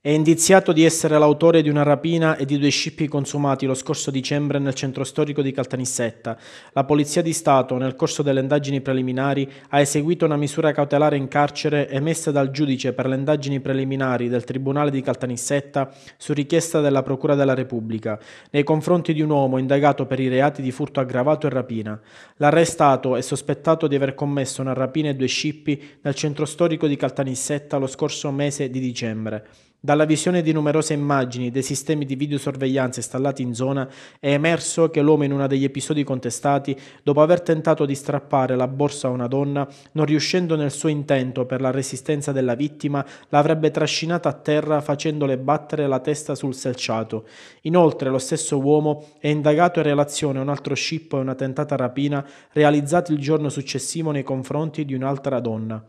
È indiziato di essere l'autore di una rapina e di due scippi consumati lo scorso dicembre nel centro storico di Caltanissetta. La Polizia di Stato, nel corso delle indagini preliminari, ha eseguito una misura cautelare in carcere emessa dal giudice per le indagini preliminari del Tribunale di Caltanissetta su richiesta della Procura della Repubblica nei confronti di un uomo indagato per i reati di furto aggravato e rapina. L'arrestato è sospettato di aver commesso una rapina e due scippi nel centro storico di Caltanissetta lo scorso mese di dicembre. Dalla visione di numerose immagini dei sistemi di videosorveglianza installati in zona è emerso che l'uomo in uno degli episodi contestati, dopo aver tentato di strappare la borsa a una donna, non riuscendo nel suo intento per la resistenza della vittima, l'avrebbe trascinata a terra facendole battere la testa sul selciato. Inoltre lo stesso uomo è indagato in relazione a un altro scippo e una tentata rapina realizzata il giorno successivo nei confronti di un'altra donna.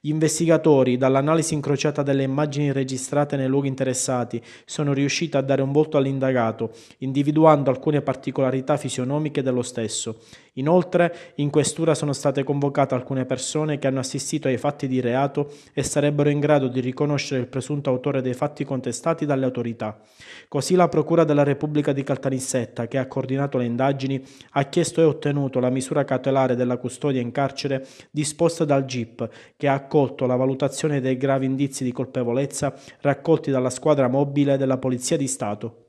Gli investigatori, dall'analisi incrociata delle immagini registrate presente nei luoghi interessati, sono riuscita a dare un volto all'indagato, individuando alcune particolarità fisionomiche dello stesso. Inoltre in questura sono state convocate alcune persone che hanno assistito ai fatti di reato e sarebbero in grado di riconoscere il presunto autore dei fatti contestati dalle autorità. Così la Procura della Repubblica di Caltanissetta, che ha coordinato le indagini, ha chiesto e ottenuto la misura cautelare della custodia in carcere disposta dal GIP, che ha accolto la valutazione dei gravi indizi di colpevolezza raccolti dalla squadra mobile della Polizia di Stato.